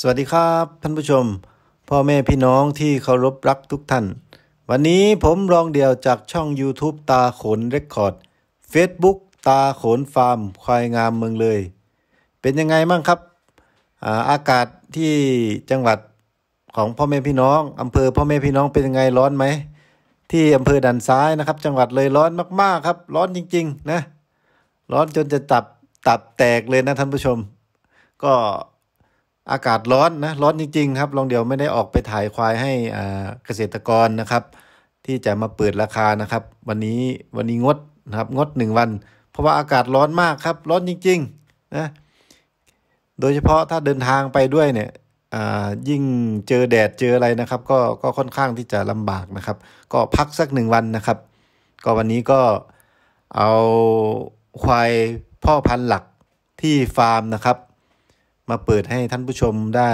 สวัสดีครับท่านผู้ชม พ่อแม่พี่น้องที่เคารพรักทุกท่าน วันนี้ผมรองเดี่ยวจากช่อง YouTube ตาขนเรคคอร์ด Facebook ตาขนฟาร์มควายงามเมืองเลย เป็นยังไงบ้างครับอาอากาศที่จังหวัดของพ่อแม่พี่น้อง อำเภอพ่อแม่พี่น้องเป็นยังไงร้อนไหม ที่อำเภอดันซ้ายนะครับ จังหวัดเลยร้อนมากๆครับ ร้อนจริงๆนะร้อนจนจะตับตับแตกเลยนะท่านผู้ชม ก็อากาศร้อนนะร้อนจริงๆครับลองเดียวไม่ได้ออกไปถ่ายควายให้เกษตรกรนะครับ ที่จะมาเปิดราคานะครับ วันนี้วันนี้งดนะครับ งดหนึ่งวัน เพราะว่าอากาศร้อนมากครับ ร้อนจริงๆนะ โดยเฉพาะถ้าเดินทางไปด้วยเนี่ยยิ่งเจอแดดเจออะไรนะครับ ก็ก็ค่อนข้างที่จะลำบากนะครับ ก็พักสักหนึ่งวันนะครับ ก็วันนี้ก็เอาควายพ่อพันธุ์หลักที่ฟาร์มนะครับมาเปิดให้ท่านผู้ชมได้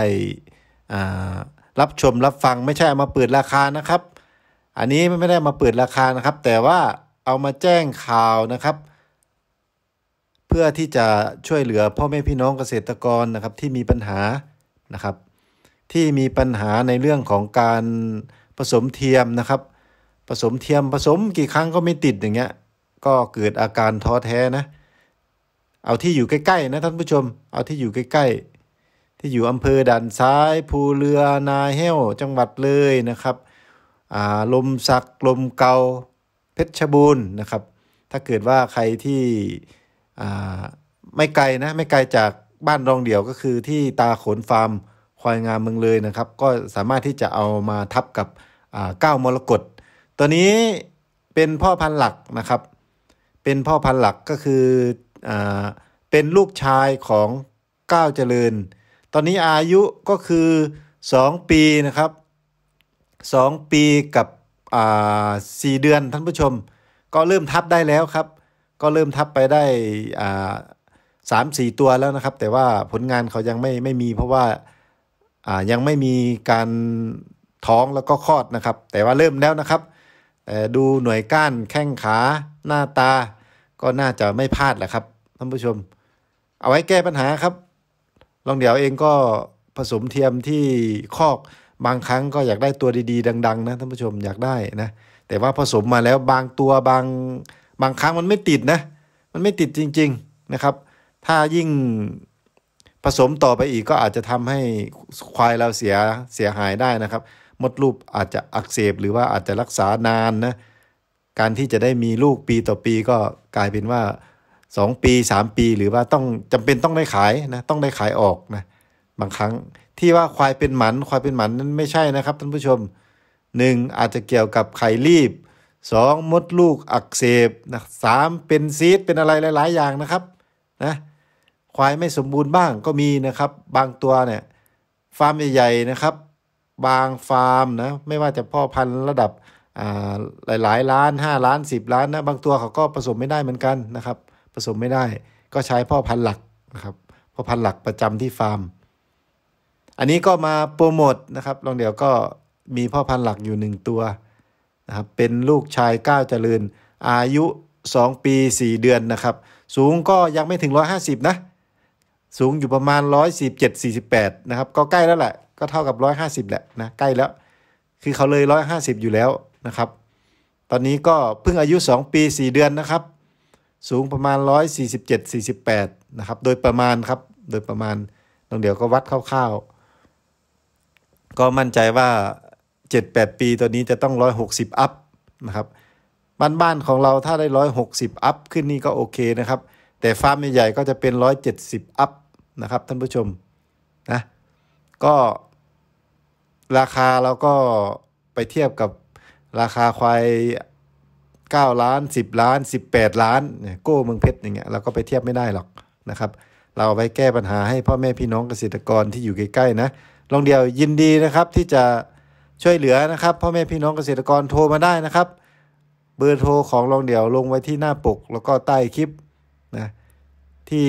รับชมรับฟังไม่ใช่มาเปิดราคานะครับ อันนี้ไม่ได้มาเปิดราคานะครับแต่ว่าเอามาแจ้งข่าวนะครับ เพื่อที่จะช่วยเหลือพ่อแม่พี่น้องเกษตรกรนะครับ ที่มีปัญหานะครับ ที่มีปัญหาในเรื่องของการผสมเทียมนะครับ ผสมเทียมผสมกี่ครั้งก็ไม่ติดอย่างเงี้ยก็เกิดอาการท้อแท้นะเอาที่อยู่ใกล้ๆนะท่านผู้ชม เอาที่อยู่ใกล้ๆ ที่อยู่ อำเภอด่านซ้ายภูเรือนาเฮ้ว จังหวัดเลยนะครับลมสัก ลมเกา เพชรบูรณ์นะครับ ถ้าเกิดว่าใครที่ไม่ไกลนะไม่ไกลจากบ้านรองเดี่ยวก็คือ ที่ตาขนฟาร์มควายงามเมืองเลยนะครับ ก็สามารถที่จะเอามาทับกับก้าวมรกตตัวนี้เป็นพ่อพันธุ์หลักนะครับ เป็นพ่อพันธุ์หลักก็คือ อเป็นลูกชายของก้าวเจริญ ตอนนี้อายุก็คือ 2 ปีนะครับ 2 ปีกับสี่เดือนท่านผู้ชม ก็เริ่มทับได้แล้วครับ ก็เริ่มทับไปได้สามสี่ตัวแล้วนะครับ แต่ว่าผลงานเขายังไม่ไม่มี เพราะว่า่ายังไม่มีการท้องแล้วก็คลอดนะครับ แต่ว่าเริ่มแล้วนะครับแต่ดูหน่วยก้านแข้งขาหน้าตา ก็น่าจะไม่พลาดแหละครับท่านผู้ชมเอาไว้แก้ปัญหาครับ ลองเดี๋ยวเองก็ผสมเทียมที่คอกบางครั้งก็อยากได้ตัวดีๆดังๆนะท่านผู้ชมอยากได้นะแต่ว่าผสมมาแล้วบางตัว บางบางครั้งมันไม่ติดนะ มันไม่ติดจริง ๆนะครับ ถ้ายิ่งผสมต่อไปอีกก็อาจจะทำให้ควายเราเสียเสียหายได้นะครับ มดลูกอาจจะอักเสบ หรือว่าอาจจะรักษานานนะการที่จะได้มีลูกปีต่อปีก็กลายเป็นว่าสองปีสามปีหรือว่าต้องจำเป็นต้องได้ขายนะต้องได้ขายออกนะบางครั้งที่ว่าควายเป็นหมัน ควายเป็นหมันนั้นไม่ใช่นะครับท่านผู้ชมหนึ่งอาจจะเกี่ยวกับไข่รีบสองมดลูกอักเสบนะสามเป็นซีดเป็นอะไรหลาย ๆ อย่างนะครับนะควายไม่สมบูรณ์บ้างก็มีนะครับ บางตัวเนี่ยฟาร์มใหญ่ๆนะครับ บางฟาร์มนะ ไม่ว่าจะพ่อพันธุ์ระดับหลายๆล้าน 5 ล้าน 10 ล้านนะบางตัวเขาก็ผสมไม่ได้เหมือนกันนะครับผสมไม่ได้ก็ใช้พ่อพันธุ์หลักนะครับพ่อพันธุ์หลักประจำที่ฟาร์ม อันนี้ก็มาโปรโมทนะครับ ลองเดี๋ยวก็มีพ่อพันธุ์หลักอยู่ 1 ตัวนะครับเป็นลูกชายก้าวเจริญอายุ 2 ปี 4 เดือนนะครับ สูงก็ยังไม่ถึง 150 นะ สูงอยู่ประมาณ117-48 นะครับ ก็ใกล้แล้วแหละก็เท่ากับ 150 แหละ นะ ใกล้แล้วคือเขาเลย 150 อยู่แล้วนะครับ ตอนนี้ก็เพิ่งอายุ 2ปี4เดือนนะครับสูงประมาณ 147-48 นะครับ โดยประมาณครับโดยประมาณตรงเดี๋ยวก็วัดคร่าวๆก็มั่นใจว่า 7-8 ปี ตัวนี้จะต้อง 160 อัพ นะครับ บ้านๆของเราถ้าได้ 160 อัพขึ้นนี่ก็โอเคนะครับ แต่ฟาร์มใหญ่ๆก็จะเป็น 170 อัพ นะครับ ท่านผู้ชมนะ ก็ราคาเราก็ไปเทียบกับราคาควาย9 ล้าน 10 ล้าน 18 ล้านเนี่ยโก้เมืองเพชรอย่างเงี้ยเราก็ไปเทียบไม่ได้หรอกนะครับเราไปแก้ปัญหาให้พ่อแม่พี่น้องเกษตรกรที่อยู่ใกล้ๆนะลองเดียวยินดีนะครับที่จะช่วยเหลือนะครับพ่อแม่พี่น้องเกษตรกรโทรมาได้นะครับ เบอร์โทรของลองเดียวลงไว้ที่หน้าปก แล้วก็ใต้คลิปนะที่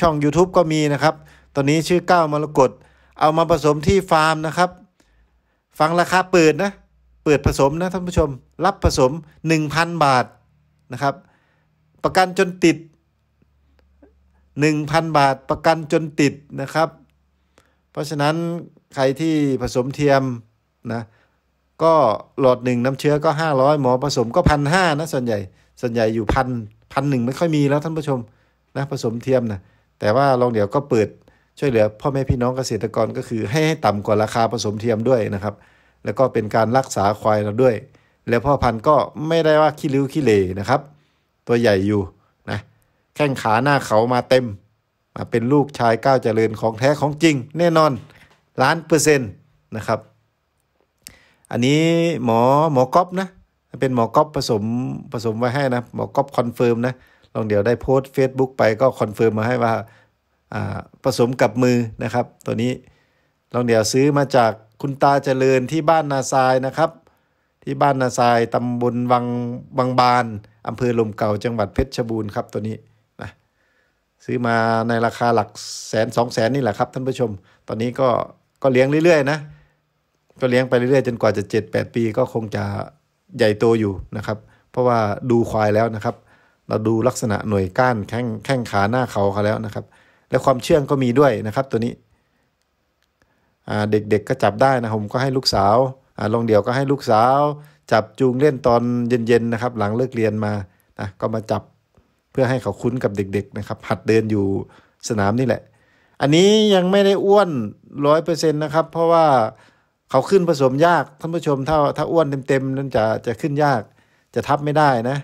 ช่อง YouTube ก็มีนะครับตอนนี้ชื่อก้าวมรกตเอามาผสมที่ฟาร์มนะครับ ฟังราคาเปิดนะเปิดผสมนะท่านผู้ชมรับผสม 1,000 บาทนะครับ ประกันจนติด 1,000 บาทประกันจนติดนะครับ เพราะฉะนั้นใครที่ผสมเทียมนะก็หลอดหนึ่งน้ำเชื้อก็ 500 หมอผสมก็พันห้านะส่วนใหญ่ส่วนใหญ่อยู่พันพันหนึ่งไม่ค่อยมีแล้วท่านผู้ชมนะผสมเทียมนะแต่ว่าลองเดี๋ยวก็เปิดช่วยเหลือพ่อแม่พี่น้องเกษตรกรก็คือให้ให้ต่ำกว่าราคาผสมเทียมด้วยนะครับ แล้วก็เป็นการรักษาควายเราด้วยแล้วพ่อพันธุ์ก็ไม่ได้ว่าขี้ริ้วขี้เลนะครับ ตัวใหญ่อยู่นะแข้งขาหน้าเขามาเต็ม มาเป็นลูกชายก้าวเจริญของแท้ของจริงแน่นอนล้านเปอร์เซ็นต์นะครับ อันนี้หมอหมอก๊อฟนะเป็นหมอก๊อฟผสมผสมไว้ให้นะหมอก๊อฟคอนเฟิร์มนะลองเดี๋ยวได้โพสต์ Facebook ไปก็คอนเฟิร์มมาให้ว่าผสมกับมือนะครับ ตัวนี้ลองเดี๋ยวซื้อมาจากคุณตาเจริญที่บ้านนาซายนะครับที่บ้านนาซาย ตำบลวังบางบาน อำเภอลมเก่าจังหวัดเพชรบูรณ์ครับ ตัวนี้นะ ซื้อมาในราคาหลักแสนสองแสนนี่แหละครับท่านผู้ชม ตอนนี้ก็ก็เลี้ยงเรื่อยๆ นะ ก็เลี้ยงไปเรื่อยๆ จนกว่าจะ 7 8 ปีก็คงจะใหญ่โตอยู่นะครับ เพราะว่าดูควายแล้วนะครับ เราดูลักษณะหน่วยก้านแข้งแข้งขาหน้าเขาเขาแล้วนะครับ และความเชื่องก็มีด้วยนะครับ ตัวนี้ เด็กๆกก็จับได้นะผมก็ให้ลูกสาวลงเดี่ยวก็ให้ลูกสาวจับจูงเล่นตอนเย็นๆนะครับ หลังเลิกเรียนมานะก็มาจับเพื่อให้เขาคุ้นกับเด็กๆ นะครับหัดเดินอยู่สนามนี่แหละ อันนี้ยังไม่ได้อ้วนร้อยเปอร์เซ็นต์นะครับ เพราะว่าเขาขึ้นผสมยากท่านผู้ชม ถ้าถ้าอ้วนเต็มๆนั่นจะจะขึ้นยาก จะทับไม่ได้นะ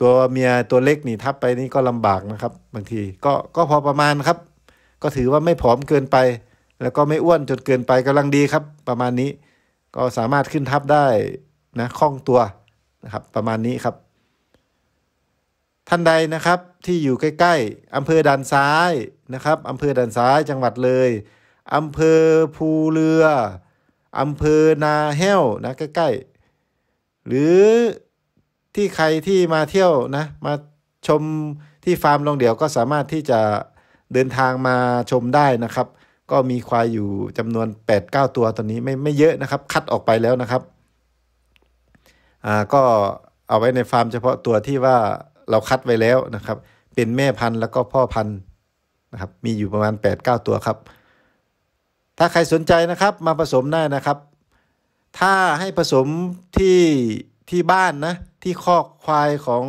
ตัวเมียตัวเล็กนี่ทับไปนี่ก็ลำบากนะครับ บางทีก็ก็พอประมาณครับ ก็ถือว่าไม่ผอมเกินไปแล้วก็ไม่อ้วนจนเกินไปกำลังดีครับ ประมาณนี้ ก็สามารถขึ้นทับได้นะคล่องตัวนะครับ ประมาณนี้ครับ ท่านใดนะครับที่อยู่ใกล้ ๆอำเภอด่านซ้ายนะครับอำเภอด่านซ้ายจังหวัดเลยอำเภอภูเรืออำเภอนาแห้วนะใกล้ๆหรือที่ใครที่มาเที่ยวนะ มาชมที่ฟาร์มลงเดี๋ยวก็สามารถที่จะเดินทางมาชมได้นะครับก็มีควายอยู่จำนวน8-9 ตัวตอนนี้ไม่ไม่เยอะนะครับ คัดออกไปแล้วนะครับ อ่าก็เอาไว้ในฟาร์มเฉพาะตัวที่ว่าเราคัดไว้แล้วนะครับ เป็นแม่พันธุ์แล้วก็พ่อพันธุ์นะครับ มีอยู่ประมาณ8-9 ตัวครับ ถ้าใครสนใจนะครับมาผสมได้นะครับ ถ้าให้ผสมที่ที่บ้านนะ ที่คอกควายของ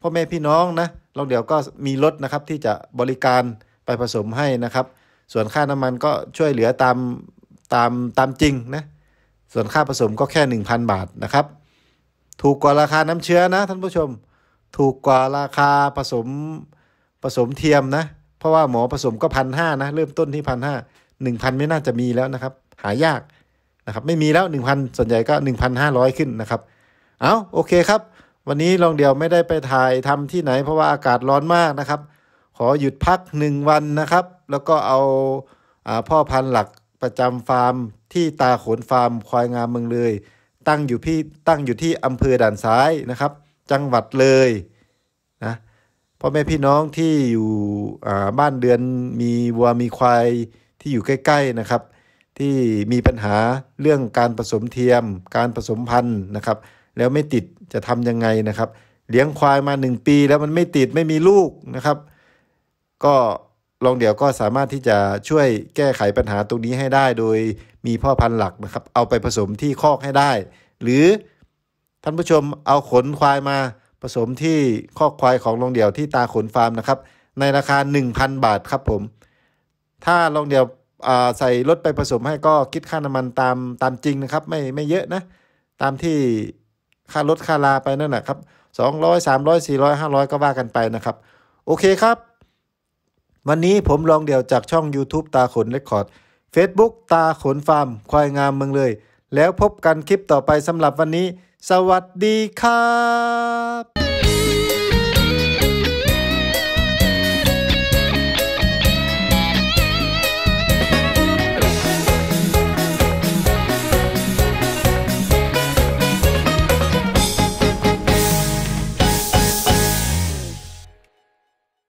พ่อแม่พี่น้องนะเราเดี๋ยวก็มีรถนะครับ ที่จะบริการไปผสมให้นะครับส่วนค่าน้ำมันก็ช่วยเหลือตามตามตามจริงนะ ส่วนค่าผสมก็แค่ 1,000 บาทนะครับ ถูกกว่าราคาน้ำเชื้อนะ ท่านผู้ชม ถูกกว่าราคาผสมผสมเทียมนะเพราะว่าหมอผสมก็พันห้านะเริ่มต้นที่พันห้าหนึ่งพันไม่น่าจะมีแล้วนะครับ หายากนะครับ ไม่มีแล้ว1,000ส่วนใหญ่ก็1,500ขึ้นนะครับเอาโอเคครับ วันนี้ลองเดียวไม่ได้ไปถ่ายทำที่ไหนเพราะว่าอากาศร้อนมากนะครับขอหยุดพักหนึ่งวันนะครับ แล้วก็เอาอพ่อพันธุ์หลักประจำฟาร์มที่ตาขนฟาร์มควายงามเมืองเลย ตั้งอยู่พี่ตั้งอยู่ที่อำเภอด่านซ้ายนะครับ จังหวัดเลยนะพ่อแม่พี่น้องที่อยู่บ้านเดือนมีวัวมีควาย ที่อยู่ใกล้ๆนะครับ ที่มีปัญหาเรื่องการผสมเทียมการผสมพันธุ์นะครับ แล้วไม่ติดจะทำยังไงนะครับ เลี้ยงควายมา 1 ปี แล้วมันไม่ติดไม่มีลูกนะครับก็ลองเดี๋ยวก็สามารถที่จะช่วยแก้ไขปัญหาตรงนี้ให้ได้ โดยมีพ่อพันธุ์หลักนะครับเอาไปผสมที่คอกให้ได้ หรือท่านผู้ชมเอาขนควายมาผสมที่คอกควายของลองเดี่ยวที่ตาขนฟาร์มนะครับในราคา 1,000 บาทครับผมถ้าลองเดี่ยวใส่รถไปผสมให้ก็คิดค่าน้ำมันตามตามจริงนะครับ ไม่ไม่เยอะนะ ตามที่ค่ารถค่าลาไปนั่นแหละครับ200 300 400 500 ก็ว่ากันไปนะครับ โอเคครับวันนี้ผมลองเดี่ยวจากช่อง YouTube ตาขนเลคคอร์ด Facebook ตาขนฟาร์ม ควายงามเมืองเลย แล้วพบกันคลิปต่อไปสำหรับวันนี้ สวัสดีครับ